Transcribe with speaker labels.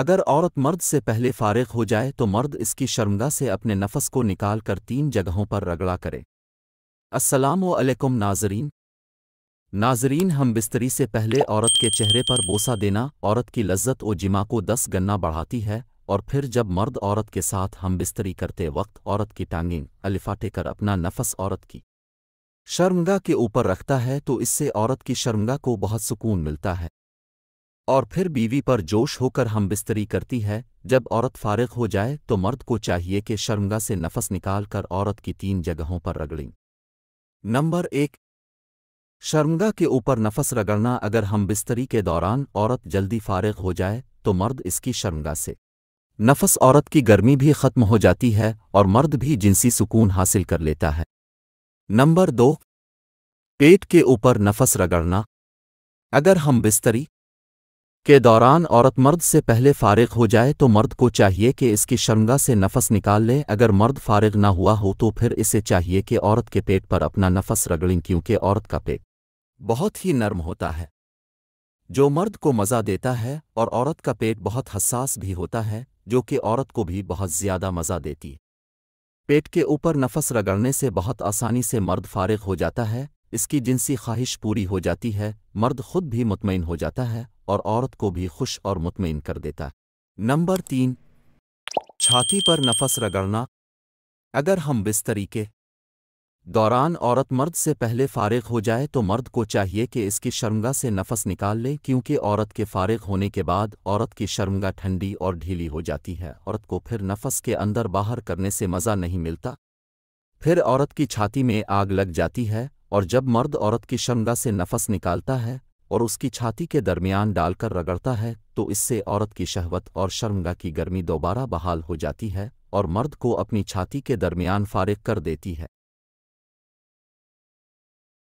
Speaker 1: अगर औरत मर्द से पहले फारिग हो जाए तो मर्द इसकी शर्मगा से अपने नफस को निकाल कर तीन जगहों पर रगड़ा करे अस्सलाम नाजरीन नाजरीन हम बिस्तरी से पहले औरत के चेहरे पर बोसा देना औरत की लज्जत व जिमा को दस गन्ना बढ़ाती है और फिर जब मर्द औरत के साथ हम बिस्तरी करते वक्त औरत की टांगिंग अलिफाटे कर अपना नफस औरत की शर्मगा के ऊपर रखता है तो इससे औरत की शर्मगा को बहुत सुकून मिलता है और फिर बीवी पर जोश होकर हम बिस्तरी करती है जब औरत फारिग हो जाए तो मर्द को चाहिए कि शर्मगा से नफस निकाल कर औरत की तीन जगहों पर रगड़ें नंबर एक शर्मगा के ऊपर नफस रगड़ना अगर हम बिस्तरी के दौरान औरत जल्दी फारिग हो जाए तो मर्द इसकी शर्मगा से नफस औरत की गर्मी भी खत्म हो जाती है और मर्द भी जिनसी सुकून हासिल कर लेता है नंबर दो पेट के ऊपर नफस रगड़ना अगर हम बिस्तरी के दौरान औरत मर्द से पहले फारिग हो जाए तो मर्द को चाहिए कि इसकी शर्मगा से नफस निकाल ले अगर मर्द फारिग ना हुआ हो तो फिर इसे चाहिए कि औरत के पेट पर अपना नफस रगड़ें क्योंकि औरत का पेट बहुत ही नर्म होता है जो मर्द को मज़ा देता है और औरत का पेट बहुत हसास भी होता है जो कि औरत को भी बहुत ज़्यादा मज़ा देती है पेट के ऊपर नफस रगड़ने से बहुत आसानी से मर्द फारिग हो जाता है इसकी जिनसी ख्वाहिश पूरी हो जाती है मर्द खुद भी मुतमिन हो जाता है और औरत को भी खुश और मुतमिन कर देता है नंबर तीन छाती पर नफस रगड़ना अगर हम बिस्तरी के दौरान औरत मर्द से पहले फारिग हो जाए तो मर्द को चाहिए कि इसकी शर्मगा से नफस निकाल ले क्योंकि औरत के फारिग होने के बाद औरत की शर्मगा ठंडी और ढीली हो जाती है औरत को फिर नफस के अंदर बाहर करने से मज़ा नहीं मिलता फिर औरत की छाती में आग लग जाती है और जब मर्द औरत की शमदा से नफस निकालता है और उसकी छाती के दरमियान डालकर रगड़ता है तो इससे औरत की शहवत और शर्मगा की गर्मी दोबारा बहाल हो जाती है और मर्द को अपनी छाती के दरमियान फारिग कर देती है